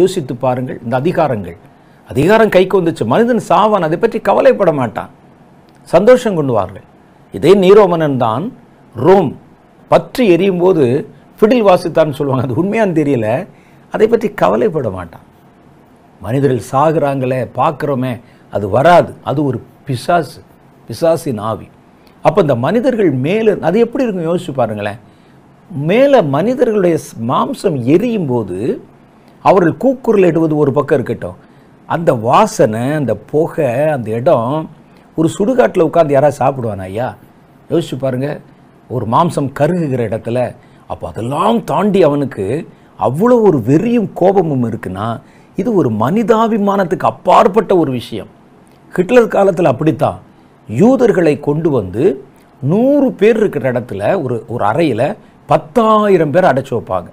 யோசித்து பாருங்கள் இந்த அதிகாரங்கள் அதிகாரம் கைக்கு வந்துச்சு மனிதன் சாவான் அதை பற்றி கவலைப்பட மாட்டான் சந்தோஷம் கொண்டுவார்கள் இதே நீரோமனன் தான் ரோம் பற்றி எரியும் போது பிடில் வாசித்தான்னு சொல்லுவாங்க அது உண்மையான்னு தெரியல அதை பற்றி கவலைப்பட மாட்டான் மனிதர்கள் சாகுறாங்களே பார்க்குறோமே அது வராது அது ஒரு பிசாசு பிசாசின் ஆவி அப்போ இந்த மனிதர்கள் மேலே அது எப்படி இருக்கும் யோசிச்சு பாருங்களேன் மேலே மனிதர்களுடைய மாம்சம் எரியும் போது அவர்கள் கூக்குரல் இடுவது ஒரு பக்கம் இருக்கட்டும் அந்த வாசனை அந்த புகை அந்த இடம் ஒரு சுடுகாட்டில் உட்காந்து யாராவது சாப்பிடுவானா ஐயா யோசிச்சு பாருங்கள் ஒரு மாம்சம் கருகுகிற இடத்துல அப்போ அதெல்லாம் தாண்டி அவனுக்கு அவ்வளோ ஒரு வெறியும் கோபமும் இருக்குன்னா இது ஒரு மனிதாபிமானத்துக்கு அப்பாற்பட்ட ஒரு விஷயம் ஹிட்லர் காலத்தில் அப்படித்தான் யூதர்களை கொண்டு வந்து நூறு பேர் இருக்கிற இடத்துல ஒரு ஒரு அறையில் பத்தாயிரம் பேர் அடைச்சி வைப்பாங்க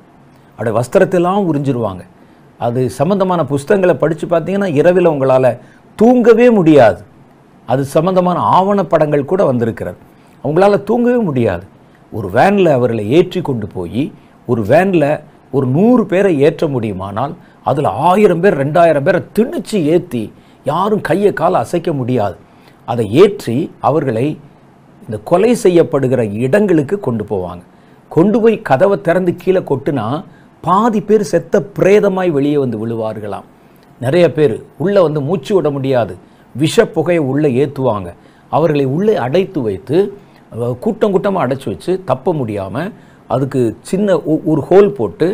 அப்படி வஸ்திரத்தெல்லாம் உறிஞ்சிருவாங்க அது சம்மந்தமான புஸ்தகங்களை படித்து பார்த்தீங்கன்னா இரவில் உங்களால் தூங்கவே முடியாது அது சம்மந்தமான ஆவணப்படங்கள் கூட வந்திருக்கிறது அவங்களால் தூங்கவே முடியாது ஒரு வேனில் அவர்களை ஏற்றி கொண்டு போய் ஒரு வேனில் ஒரு நூறு பேரை ஏற்ற முடியுமானால் அதில் ஆயிரம் பேர் ரெண்டாயிரம் பேரை திணிச்சு ஏற்றி யாரும் கையை காலை அசைக்க முடியாது அதை ஏற்றி அவர்களை இந்த கொலை செய்யப்படுகிற இடங்களுக்கு கொண்டு போவாங்க கொண்டு போய் கதவை திறந்து கீழே கொட்டுனா பாதி பேர் செத்த பிரேதமாய் வெளியே வந்து விழுவார்களாம் நிறைய பேர் உள்ளே வந்து மூச்சு விட முடியாது விஷ புகையை உள்ளே ஏற்றுவாங்க அவர்களை உள்ளே அடைத்து வைத்து கூட்டம் கூட்டமாக அடைச்சி வச்சு தப்ப முடியாமல் அதுக்கு சின்ன ஒரு ஹோல் போட்டு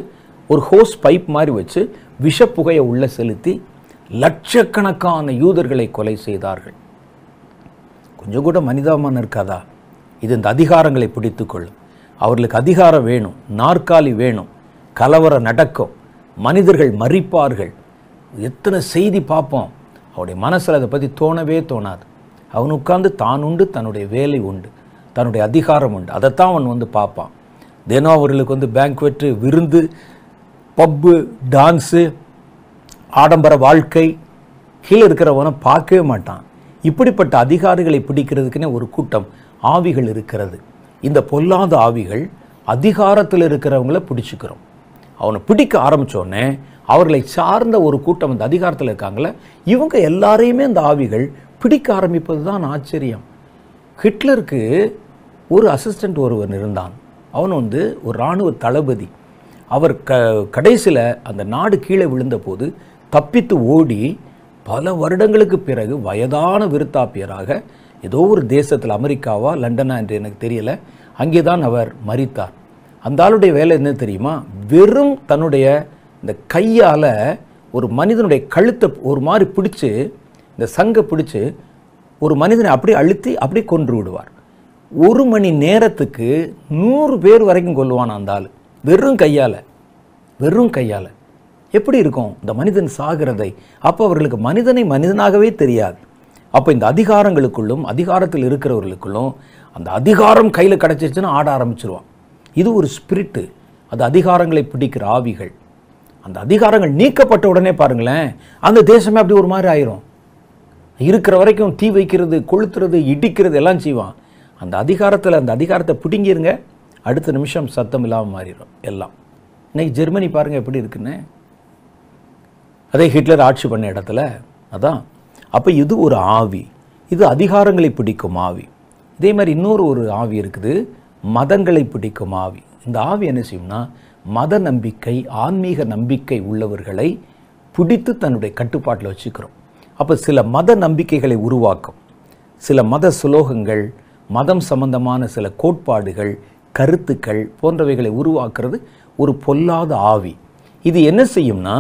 ஒரு ஹோஸ் பைப் மாதிரி வச்சு விஷப்புகையை உள்ளே செலுத்தி லட்சக்கணக்கான யூதர்களை கொலை செய்தார்கள் கொஞ்சம் கூட மனிதாபமான இருக்காதா இது இந்த அதிகாரங்களை பிடித்துக்கொள்ளும் அவர்களுக்கு அதிகாரம் வேணும் நாற்காலி வேணும் கலவரம் நடக்கும் மனிதர்கள் மறிப்பார்கள் எத்தனை செய்தி பார்ப்போம் அவருடைய மனசில் அதை பற்றி தோணவே தோணாது அவன் உட்கார்ந்து தான் உண்டு தன்னுடைய வேலை உண்டு தன்னுடைய அதிகாரம் உண்டு அதைத்தான் அவன் வந்து பார்ப்பான் தினம் அவர்களுக்கு வந்து பேங்க்வெட்டு விருந்து பப்பு டான்ஸு ஆடம்பர வாழ்க்கை கீழே இருக்கிறவனை பார்க்கவே மாட்டான் இப்படிப்பட்ட அதிகாரிகளை பிடிக்கிறதுக்குன்னே ஒரு கூட்டம் ஆவிகள் இருக்கிறது இந்த பொல்லாத ஆவிகள் அதிகாரத்தில் இருக்கிறவங்கள பிடிச்சிக்கிறோம் அவனை பிடிக்க ஆரம்பித்தோடனே அவர்களை சார்ந்த ஒரு கூட்டம் அந்த அதிகாரத்தில் இருக்காங்களே இவங்க எல்லாரையுமே அந்த ஆவிகள் பிடிக்க ஆரம்பிப்பது தான் ஆச்சரியம் ஹிட்லருக்கு ஒரு அசிஸ்டண்ட் ஒருவன் இருந்தான் அவன் வந்து ஒரு இராணுவ தளபதி அவர் க கடைசியில் அந்த நாடு கீழே விழுந்தபோது தப்பித்து ஓடி பல வருடங்களுக்கு பிறகு வயதான விருத்தாப்பியராக ஏதோ ஒரு தேசத்தில் அமெரிக்காவா லண்டனா என்று எனக்கு தெரியல அங்கே தான் அவர் மறித்தார் அந்த ஆளுடைய வேலை என்ன தெரியுமா வெறும் தன்னுடைய இந்த கையால் ஒரு மனிதனுடைய கழுத்தை ஒரு மாதிரி பிடிச்சி இந்த சங்கை பிடிச்சி ஒரு மனிதனை அப்படியே அழுத்தி அப்படியே கொன்று விடுவார் ஒரு மணி நேரத்துக்கு நூறு பேர் வரைக்கும் கொல்லுவான் அந்த ஆள் வெறும் கையால் வெறும் கையால் எப்படி இருக்கும் இந்த மனிதன் சாகிறதை அப்போ அவர்களுக்கு மனிதனை மனிதனாகவே தெரியாது அப்போ இந்த அதிகாரங்களுக்குள்ளும் அதிகாரத்தில் இருக்கிறவர்களுக்குள்ளும் அந்த அதிகாரம் கையில் கிடச்சிருச்சுன்னா ஆட ஆரம்பிச்சிருவான் இது ஒரு ஸ்பிரிட்டு அது அதிகாரங்களை பிடிக்கிற ஆவிகள் அந்த அதிகாரங்கள் நீக்கப்பட்ட உடனே பாருங்களேன் அந்த தேசமே அப்படி ஒரு மாதிரி ஆயிரும் இருக்கிற வரைக்கும் தீ வைக்கிறது கொளுத்துறது இடிக்கிறது எல்லாம் செய்வான் அந்த அதிகாரத்தில் அந்த அதிகாரத்தை பிடுங்கிருங்க அடுத்த நிமிஷம் சத்தம் இல்லாமல் மாறிடும் எல்லாம் இன்றைக்கி ஜெர்மனி பாருங்கள் எப்படி இருக்குன்னு அதே ஹிட்லர் ஆட்சி பண்ண இடத்துல அதான் அப்போ இது ஒரு ஆவி இது அதிகாரங்களை பிடிக்கும் ஆவி இதே மாதிரி இன்னொரு ஒரு ஆவி இருக்குது மதங்களை பிடிக்கும் ஆவி இந்த ஆவி என்ன செய்யும்னா மத நம்பிக்கை ஆன்மீக நம்பிக்கை உள்ளவர்களை பிடித்து தன்னுடைய கட்டுப்பாட்டில் வச்சுக்கிறோம் அப்போ சில மத நம்பிக்கைகளை உருவாக்கும் சில மத சுலோகங்கள் மதம் சம்பந்தமான சில கோட்பாடுகள் கருத்துக்கள் போன்றவைகளை உருவாக்குறது ஒரு பொல்லாத ஆவி இது என்ன செய்யும்னா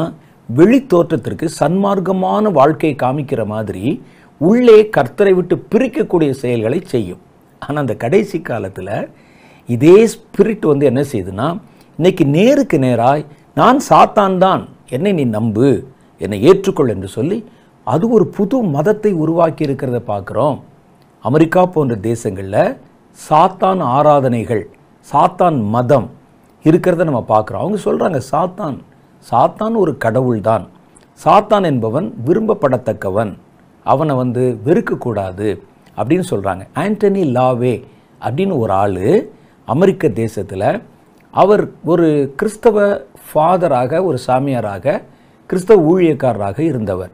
வெளி தோற்றத்திற்கு சன்மார்க்கமான வாழ்க்கையை காமிக்கிற மாதிரி உள்ளே கர்த்தரை விட்டு பிரிக்கக்கூடிய செயல்களை செய்யும் ஆனால் அந்த கடைசி காலத்தில் இதே ஸ்பிரிட் வந்து என்ன செய்யுதுன்னா இன்றைக்கி நேருக்கு நேராய் நான் சாத்தான் தான் என்னை நீ நம்பு என்னை ஏற்றுக்கொள் என்று சொல்லி அது ஒரு புது மதத்தை உருவாக்கி இருக்கிறத பார்க்குறோம் அமெரிக்கா போன்ற தேசங்களில் சாத்தான் ஆராதனைகள் சாத்தான் மதம் இருக்கிறத நம்ம பார்க்குறோம் அவங்க சொல்கிறாங்க சாத்தான் சாத்தான் ஒரு கடவுள் தான் சாத்தான் என்பவன் விரும்பப்படத்தக்கவன் அவனை வந்து வெறுக்கக்கூடாது அப்படின்னு சொல்கிறாங்க ஆண்டனி லாவே அப்படின்னு ஒரு ஆள் அமெரிக்க தேசத்தில் அவர் ஒரு கிறிஸ்தவ ஃபாதராக ஒரு சாமியாராக கிறிஸ்தவ ஊழியக்காரராக இருந்தவர்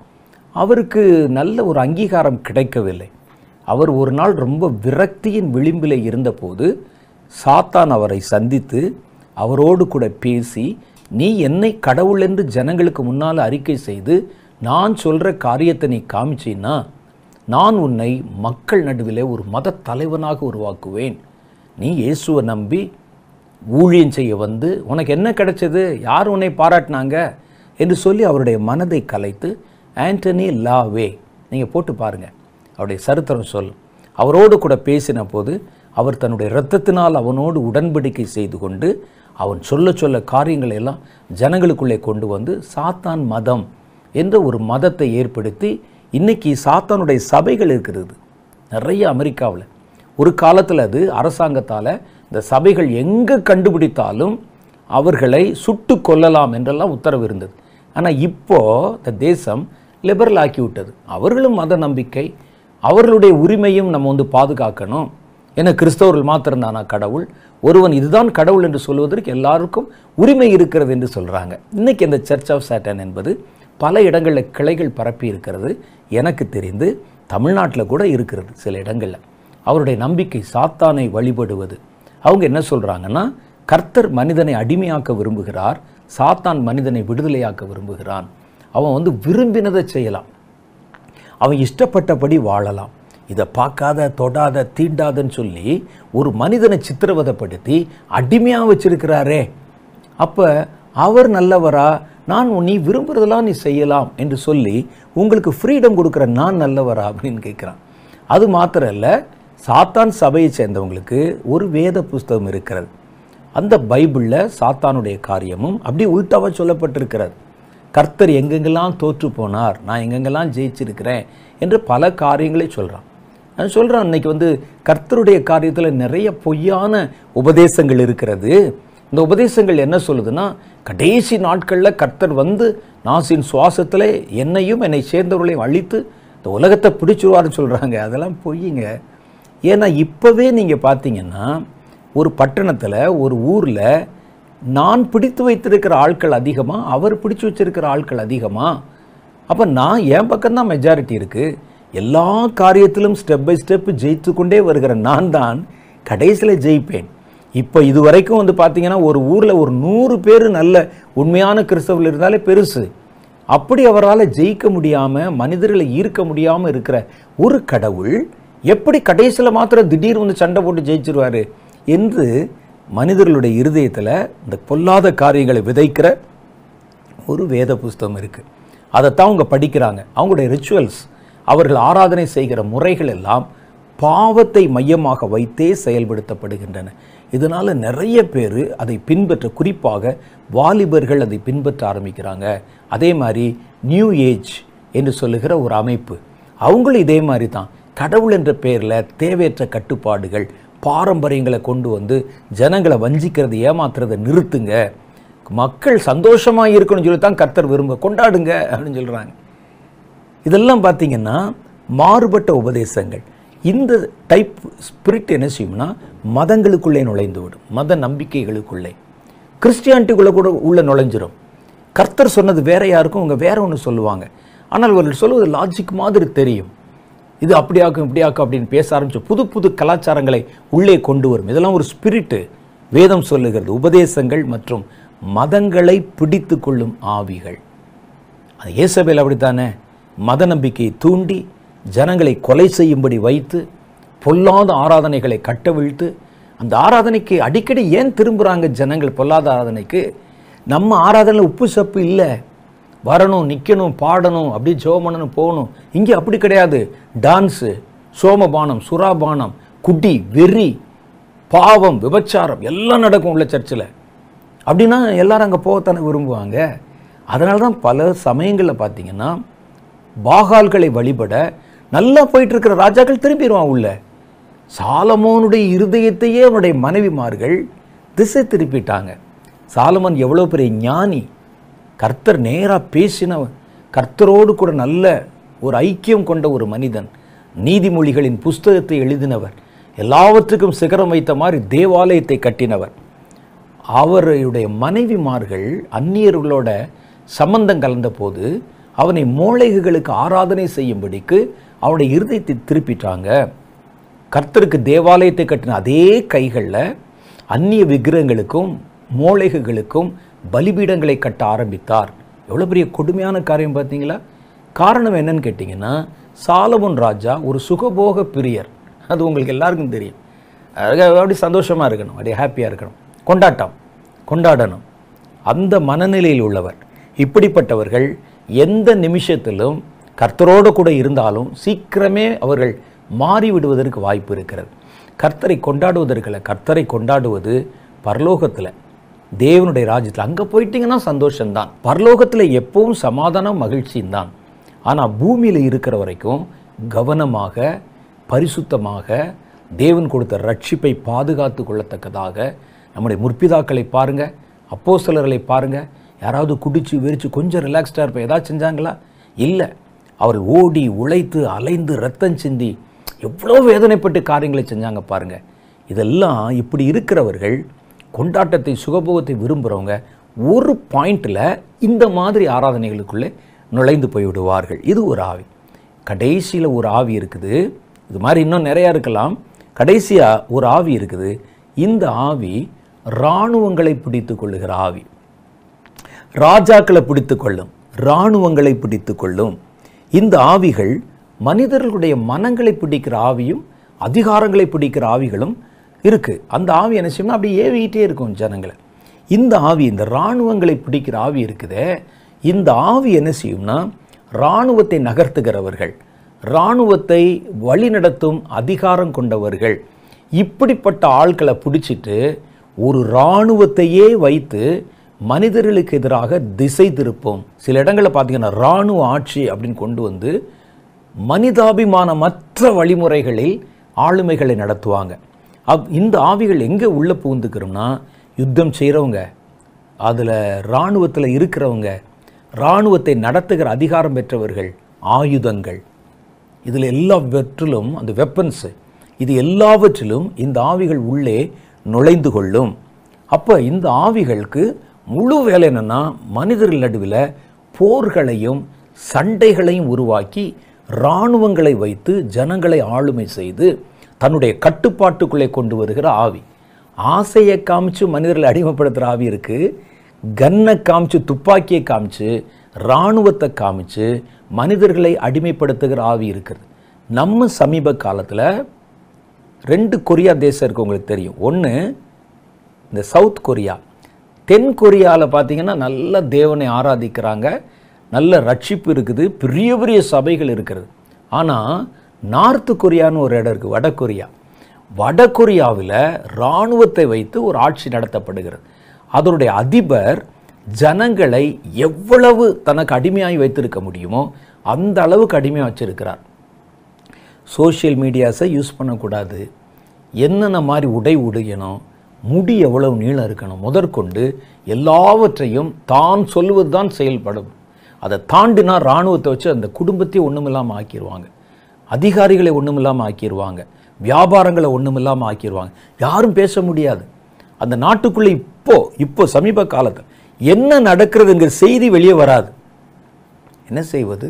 அவருக்கு நல்ல ஒரு அங்கீகாரம் கிடைக்கவில்லை அவர் ஒரு நாள் ரொம்ப விரக்தியின் விளிம்பில் இருந்தபோது சாத்தான் அவரை சந்தித்து அவரோடு கூட பேசி நீ என்னை கடவுள் என்று ஜனங்களுக்கு முன்னால் அறிக்கை செய்து நான் சொல்கிற காரியத்தை நீ காமிச்சின்னா நான் உன்னை மக்கள் நடுவில் ஒரு மத தலைவனாக உருவாக்குவேன் நீ இயேசுவை நம்பி ஊழியம் செய்ய வந்து உனக்கு என்ன கிடைச்சது யார் உன்னை பாராட்டினாங்க என்று சொல்லி அவருடைய மனதை கலைத்து ஆண்டனி லாவே நீங்கள் போட்டு பாருங்கள் அவருடைய சரித்திரம் சொல் அவரோடு கூட பேசின போது அவர் தன்னுடைய இரத்தத்தினால் அவனோடு உடன்படிக்கை செய்து கொண்டு அவன் சொல்ல சொல்ல காரியங்களை எல்லாம் ஜனங்களுக்குள்ளே கொண்டு வந்து சாத்தான் மதம் என்ற ஒரு மதத்தை ஏற்படுத்தி இன்றைக்கி சாத்தானுடைய சபைகள் இருக்கிறது நிறைய அமெரிக்காவில் ஒரு காலத்தில் அது அரசாங்கத்தால் இந்த சபைகள் எங்கே கண்டுபிடித்தாலும் அவர்களை சுட்டு கொல்லலாம் என்றெல்லாம் உத்தரவு இருந்தது ஆனால் இப்போது இந்த தேசம் லிபரல் ஆக்கிவிட்டது அவர்களும் மத நம்பிக்கை அவர்களுடைய உரிமையும் நம்ம வந்து பாதுகாக்கணும் ஏன்னா கிறிஸ்தவர்கள் மாத்திரம்தானா கடவுள் ஒருவன் இதுதான் கடவுள் என்று சொல்வதற்கு எல்லாருக்கும் உரிமை இருக்கிறது என்று சொல்கிறாங்க இன்றைக்கி இந்த சர்ச் ஆஃப் சேட்டன் என்பது பல இடங்களில் கிளைகள் பரப்பி இருக்கிறது எனக்கு தெரிந்து தமிழ்நாட்டில் கூட இருக்கிறது சில இடங்களில் அவருடைய நம்பிக்கை சாத்தானை வழிபடுவது அவங்க என்ன சொல்கிறாங்கன்னா கர்த்தர் மனிதனை அடிமையாக்க விரும்புகிறார் சாத்தான் மனிதனை விடுதலையாக்க விரும்புகிறான் அவன் வந்து விரும்பினதை செய்யலாம் அவன் இஷ்டப்பட்டபடி வாழலாம் இதை பார்க்காத தொடாத தீண்டாதன்னு சொல்லி ஒரு மனிதனை சித்திரவதைப்படுத்தி அடிமையாக வச்சிருக்கிறாரே அப்போ அவர் நல்லவரா நான் நீ விரும்புகிறதெல்லாம் நீ செய்யலாம் என்று சொல்லி உங்களுக்கு ஃப்ரீடம் கொடுக்குற நான் நல்லவரா அப்படின்னு கேட்குறான் அது மாத்திரம் இல்லை சாத்தான் சபையை சேர்ந்தவங்களுக்கு ஒரு வேத புஸ்தகம் இருக்கிறது அந்த பைபிளில் சாத்தானுடைய காரியமும் அப்படி உள்டாவாக சொல்லப்பட்டிருக்கிறது கர்த்தர் எங்கெங்கெல்லாம் தோற்று போனார் நான் எங்கெங்கெல்லாம் ஜெயிச்சிருக்கிறேன் என்று பல காரியங்களை சொல்கிறான் நான் சொல்கிறேன் இன்றைக்கி வந்து கர்த்தருடைய காரியத்தில் நிறைய பொய்யான உபதேசங்கள் இருக்கிறது இந்த உபதேசங்கள் என்ன சொல்லுதுன்னா கடைசி நாட்களில் கர்த்தர் வந்து நாசின் சுவாசத்தில் என்னையும் என்னை சேர்ந்தவர்களையும் அழித்து இந்த உலகத்தை பிடிச்சிருவார்னு சொல்கிறாங்க அதெல்லாம் பொய்யுங்க ஏன்னா இப்போவே நீங்கள் பார்த்தீங்கன்னா ஒரு பட்டணத்தில் ஒரு ஊரில் நான் பிடித்து வைத்திருக்கிற ஆட்கள் அதிகமாக அவர் பிடிச்சு வச்சிருக்கிற ஆட்கள் அதிகமாக அப்போ நான் என் பக்கம்தான் மெஜாரிட்டி இருக்குது எல்லா காரியத்திலும் ஸ்டெப் பை ஸ்டெப் ஜெயித்து கொண்டே வருகிற நான் தான் கடைசியில் ஜெயிப்பேன் இப்போ இது வரைக்கும் வந்து பார்த்திங்கன்னா ஒரு ஊரில் ஒரு நூறு பேர் நல்ல உண்மையான கிறிஸ்தவர்கள் இருந்தாலே பெருசு அப்படி அவரால் ஜெயிக்க முடியாமல் மனிதர்களை ஈர்க்க முடியாமல் இருக்கிற ஒரு கடவுள் எப்படி கடைசியில் மாத்திரம் திடீர் வந்து சண்டை போட்டு ஜெயிச்சிருவார் என்று மனிதர்களுடைய இருதயத்தில் இந்த பொல்லாத காரியங்களை விதைக்கிற ஒரு வேத புஸ்தகம் இருக்குது அதைத்தான் அவங்க படிக்கிறாங்க அவங்களுடைய ரிச்சுவல்ஸ் அவர்கள் ஆராதனை செய்கிற முறைகள் எல்லாம் பாவத்தை மையமாக வைத்தே செயல்படுத்தப்படுகின்றன இதனால் நிறைய பேர் அதை பின்பற்ற குறிப்பாக வாலிபர்கள் அதை பின்பற்ற ஆரம்பிக்கிறாங்க அதே மாதிரி நியூ ஏஜ் என்று சொல்லுகிற ஒரு அமைப்பு அவங்களும் இதே மாதிரி தான் கடவுள் என்ற பெயரில் தேவையற்ற கட்டுப்பாடுகள் பாரம்பரியங்களை கொண்டு வந்து ஜனங்களை வஞ்சிக்கிறது ஏமாத்துறதை நிறுத்துங்க மக்கள் சந்தோஷமாக இருக்கணும்னு சொல்லி தான் கர்த்தர் விரும்ப கொண்டாடுங்க அப்படின்னு சொல்கிறாங்க இதெல்லாம் பார்த்திங்கன்னா மாறுபட்ட உபதேசங்கள் இந்த டைப் ஸ்பிரிட் என்ன செய்யும்னா மதங்களுக்குள்ளே நுழைந்து விடும் மத நம்பிக்கைகளுக்குள்ளே கிறிஸ்டியானிட்டிக்குள்ளே கூட உள்ளே நுழைஞ்சிரும் கர்த்தர் சொன்னது வேற யாருக்கும் அவங்க வேற ஒன்று சொல்லுவாங்க ஆனால் அவர்கள் சொல்வது லாஜிக் மாதிரி தெரியும் இது அப்படியாக்கும் இப்படியாக்கும் அப்படின்னு பேச ஆரம்பித்து புது புது கலாச்சாரங்களை உள்ளே கொண்டு வரும் இதெல்லாம் ஒரு ஸ்பிரிட்டு வேதம் சொல்லுகிறது உபதேசங்கள் மற்றும் மதங்களை பிடித்து கொள்ளும் ஆவிகள் அது ஏசபேல் அப்படித்தானே மத நம்பிக்கையை தூண்டி ஜனங்களை கொலை செய்யும்படி வைத்து பொல்லாத ஆராதனைகளை கட்டவிழ்த்து அந்த ஆராதனைக்கு அடிக்கடி ஏன் திரும்புகிறாங்க ஜனங்கள் பொல்லாத ஆராதனைக்கு நம்ம ஆராதனையில் உப்பு சப்பு இல்லை வரணும் நிற்கணும் பாடணும் அப்படி ஜோம் பண்ணணும் போகணும் இங்கே அப்படி கிடையாது டான்ஸு சோமபானம் சுறாபானம் குட்டி வெறி பாவம் விபச்சாரம் எல்லாம் நடக்கும் உள்ள சர்ச்சில் அப்படின்னா எல்லாரும் அங்கே போகத்தானே விரும்புவாங்க அதனால தான் பல சமயங்களில் பார்த்தீங்கன்னா பாகால்களை வழிபட நல்லா போயிட்டுருக்கிற ராஜாக்கள் திரும்பிடுவான் உள்ள சாலமோனுடைய இருதயத்தையே அவனுடைய மனைவிமார்கள் திசை திருப்பிட்டாங்க சாலமன் எவ்வளோ பெரிய ஞானி கர்த்தர் நேராக பேசின கர்த்தரோடு கூட நல்ல ஒரு ஐக்கியம் கொண்ட ஒரு மனிதன் நீதிமொழிகளின் புஸ்தகத்தை எழுதினவர் எல்லாவற்றுக்கும் சிகரம் வைத்த மாதிரி தேவாலயத்தை கட்டினவர் அவருடைய மனைவிமார்கள் அந்நியர்களோட சம்பந்தம் கலந்த போது அவனை மூளைகளுக்கு ஆராதனை செய்யும்படிக்கு அவனுடைய இருதயத்தை திருப்பிட்டாங்க கர்த்தருக்கு தேவாலயத்தை கட்டின அதே கைகளில் அந்நிய விக்கிரகங்களுக்கும் மூளைகளுக்கும் பலிபீடங்களை கட்ட ஆரம்பித்தார் எவ்வளோ பெரிய கொடுமையான காரியம் பார்த்தீங்களா காரணம் என்னன்னு கேட்டிங்கன்னா சாலமுன் ராஜா ஒரு சுகபோக பிரியர் அது உங்களுக்கு எல்லாருக்கும் தெரியும் அப்படி சந்தோஷமாக இருக்கணும் அப்படியே ஹாப்பியாக இருக்கணும் கொண்டாட்டம் கொண்டாடணும் அந்த மனநிலையில் உள்ளவர் இப்படிப்பட்டவர்கள் எந்த நிமிஷத்திலும் கர்த்தரோடு கூட இருந்தாலும் சீக்கிரமே அவர்கள் மாறிவிடுவதற்கு வாய்ப்பு இருக்கிறது கர்த்தரை கொண்டாடுவதற்கில் கர்த்தரை கொண்டாடுவது பரலோகத்தில் தேவனுடைய ராஜ்யத்தில் அங்கே போயிட்டீங்கன்னா சந்தோஷம்தான் பரலோகத்தில் எப்பவும் சமாதானம் மகிழ்ச்சியும் தான் ஆனால் பூமியில் இருக்கிற வரைக்கும் கவனமாக பரிசுத்தமாக தேவன் கொடுத்த ரட்சிப்பை பாதுகாத்து கொள்ளத்தக்கதாக நம்முடைய முற்பிதாக்களை பாருங்கள் அப்போ சிலர்களை பாருங்கள் யாராவது குடித்து விரித்து கொஞ்சம் ரிலாக்ஸ்டாக இருப்பேன் ஏதாவது செஞ்சாங்களா இல்லை அவர் ஓடி உழைத்து அலைந்து ரத்தம் சிந்தி எவ்வளோ வேதனைப்பட்டு காரியங்களை செஞ்சாங்க பாருங்கள் இதெல்லாம் இப்படி இருக்கிறவர்கள் கொண்டாட்டத்தை சுகபோகத்தை விரும்புகிறவங்க ஒரு பாயிண்டில் இந்த மாதிரி ஆராதனைகளுக்குள்ளே நுழைந்து போய்விடுவார்கள் இது ஒரு ஆவி கடைசியில் ஒரு ஆவி இருக்குது இது மாதிரி இன்னும் நிறையா இருக்கலாம் கடைசியாக ஒரு ஆவி இருக்குது இந்த ஆவி இராணுவங்களை பிடித்து கொள்ளுகிற ஆவி ராஜாக்களை பிடித்து கொள்ளும் இராணுவங்களை பிடித்து கொள்ளும் இந்த ஆவிகள் மனிதர்களுடைய மனங்களை பிடிக்கிற ஆவியும் அதிகாரங்களை பிடிக்கிற ஆவிகளும் இருக்குது அந்த ஆவி என்ன செய்யணும்னா அப்படி ஏவிக்கிட்டே இருக்கும் ஜனங்களை இந்த ஆவி இந்த இராணுவங்களை பிடிக்கிற ஆவி இருக்குதே இந்த ஆவி என்ன செய்யும்னா இராணுவத்தை நகர்த்துகிறவர்கள் இராணுவத்தை வழிநடத்தும் அதிகாரம் கொண்டவர்கள் இப்படிப்பட்ட ஆட்களை பிடிச்சிட்டு ஒரு இராணுவத்தையே வைத்து மனிதர்களுக்கு எதிராக திசை திருப்போம் சில இடங்களில் பார்த்தீங்கன்னா இராணுவ ஆட்சி அப்படின்னு கொண்டு வந்து மனிதாபிமானமற்ற வழிமுறைகளில் ஆளுமைகளை நடத்துவாங்க அப் இந்த ஆவிகள் எங்கே உள்ளே புகுந்துக்கிறோம்னா யுத்தம் செய்கிறவங்க அதில் இராணுவத்தில் இருக்கிறவங்க இராணுவத்தை நடத்துகிற அதிகாரம் பெற்றவர்கள் ஆயுதங்கள் இதில் எல்லாவற்றிலும் அந்த வெப்பன்ஸு இது எல்லாவற்றிலும் இந்த ஆவிகள் உள்ளே நுழைந்து கொள்ளும் அப்போ இந்த ஆவிகளுக்கு முழு வேலை என்னென்னா மனிதர்கள் நடுவில் போர்களையும் சண்டைகளையும் உருவாக்கி இராணுவங்களை வைத்து ஜனங்களை ஆளுமை செய்து தன்னுடைய கட்டுப்பாட்டுக்குள்ளே கொண்டு வருகிற ஆவி ஆசையை காமிச்சு மனிதர்களை அடிமைப்படுத்துகிற ஆவி இருக்குது கன்னை காமிச்சு துப்பாக்கியை காமிச்சு இராணுவத்தை காமிச்சு மனிதர்களை அடிமைப்படுத்துகிற ஆவி இருக்கிறது நம்ம சமீப காலத்தில் ரெண்டு கொரியா தேசம் இருக்குது உங்களுக்கு தெரியும் ஒன்று இந்த சவுத் கொரியா தென் கொரியாவில் பார்த்திங்கன்னா நல்ல தேவனை ஆராதிக்கிறாங்க நல்ல ரட்சிப்பு இருக்குது பெரிய பெரிய சபைகள் இருக்கிறது ஆனால் நார்த்து கொரியான்னு ஒரு இடம் இருக்குது வட கொரியா வட கொரியாவில் இராணுவத்தை வைத்து ஒரு ஆட்சி நடத்தப்படுகிறது அதனுடைய அதிபர் ஜனங்களை எவ்வளவு தனக்கு அடிமையாகி வைத்திருக்க முடியுமோ அந்த அளவுக்கு அடிமையாக வச்சுருக்கிறார் சோஷியல் மீடியாஸை யூஸ் பண்ணக்கூடாது என்னென்ன மாதிரி உடை உடையணும் முடி எவ்வளவு நீளம் இருக்கணும் முதற்கொண்டு எல்லாவற்றையும் தான் சொல்வது தான் செயல்படும் அதை தாண்டினா இராணுவத்தை வச்சு அந்த குடும்பத்தையே ஒன்றுமில்லாமல் ஆக்கிடுவாங்க அதிகாரிகளை ஒன்றும் இல்லாமல் ஆக்கிடுவாங்க வியாபாரங்களை ஒன்றும் இல்லாமல் ஆக்கிடுவாங்க யாரும் பேச முடியாது அந்த நாட்டுக்குள்ளே இப்போது இப்போ சமீப காலத்தில் என்ன நடக்கிறதுங்கிற செய்தி வெளியே வராது என்ன செய்வது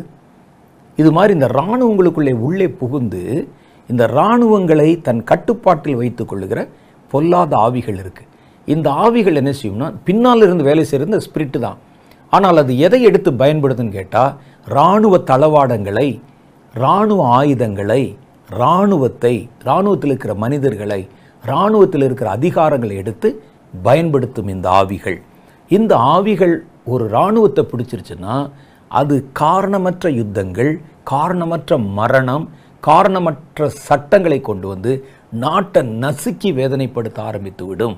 இது மாதிரி இந்த இராணுவங்களுக்குள்ளே உள்ளே புகுந்து இந்த இராணுவங்களை தன் கட்டுப்பாட்டில் வைத்து கொள்ளுகிற பொல்லாத ஆவிகள் இருக்குது இந்த ஆவிகள் என்ன செய்யும்னா பின்னால் இருந்து வேலை செய்கிற இந்த ஸ்பிரிட்டு தான் ஆனால் அது எதை எடுத்து பயன்படுதுன்னு கேட்டால் இராணுவ தளவாடங்களை இராணுவ ஆயுதங்களை இராணுவத்தை இராணுவத்தில் இருக்கிற மனிதர்களை இராணுவத்தில் இருக்கிற அதிகாரங்களை எடுத்து பயன்படுத்தும் இந்த ஆவிகள் இந்த ஆவிகள் ஒரு இராணுவத்தை பிடிச்சிருச்சுன்னா அது காரணமற்ற யுத்தங்கள் காரணமற்ற மரணம் காரணமற்ற சட்டங்களை கொண்டு வந்து நாட்டை நசுக்கி வேதனைப்படுத்த ஆரம்பித்து விடும்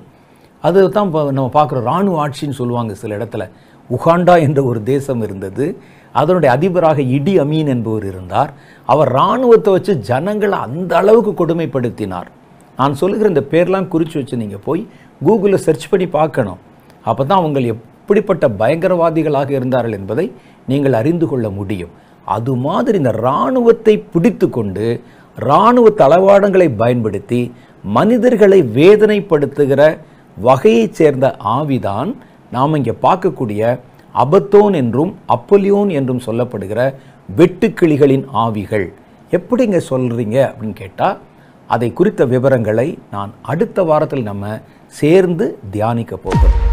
அது தான் நம்ம பார்க்குறோம் இராணுவ ஆட்சின்னு சொல்லுவாங்க சில இடத்துல உகாண்டா என்ற ஒரு தேசம் இருந்தது அதனுடைய அதிபராக இடி அமீன் என்பவர் இருந்தார் அவர் இராணுவத்தை வச்சு ஜனங்களை அந்த அளவுக்கு கொடுமைப்படுத்தினார் நான் சொல்லுகிற இந்த பேர்லாம் குறித்து வச்சு நீங்கள் போய் கூகுளில் சர்ச் பண்ணி பார்க்கணும் அப்போ தான் அவங்க எப்படிப்பட்ட பயங்கரவாதிகளாக இருந்தார்கள் என்பதை நீங்கள் அறிந்து கொள்ள முடியும் அது மாதிரி இந்த இராணுவத்தை பிடித்து கொண்டு இராணுவ தளவாடங்களை பயன்படுத்தி மனிதர்களை வேதனைப்படுத்துகிற வகையைச் சேர்ந்த ஆவிதான் நாம் இங்கே பார்க்கக்கூடிய அபத்தோன் என்றும் அப்பலியோன் என்றும் சொல்லப்படுகிற வெட்டுக்கிளிகளின் ஆவிகள் எப்படிங்க சொல்கிறீங்க அப்படின்னு கேட்டால் அதை குறித்த விவரங்களை நான் அடுத்த வாரத்தில் நம்ம சேர்ந்து தியானிக்க போகிறோம்